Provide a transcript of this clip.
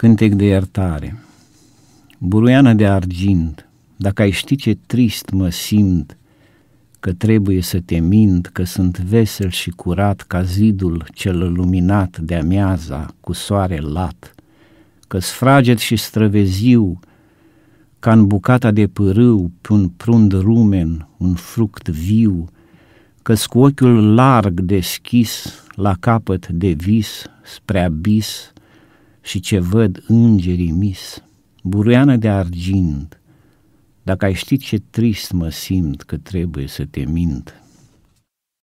Cântec de iertare Buruiană de argint, dacă ai ști ce trist mă simt, Că trebuie să te mint, că sunt vesel și curat Ca zidul cel luminat de amiaza cu soare lat, că sfraget și străveziu, ca în bucata de pârâu, pe un prund rumen, un fruct viu, că cu ochiul larg deschis, la capăt de vis, spre abis, și ce văd îngerii mis, buruiană de argint, dacă ai ști ce trist mă simt că trebuie să te mint,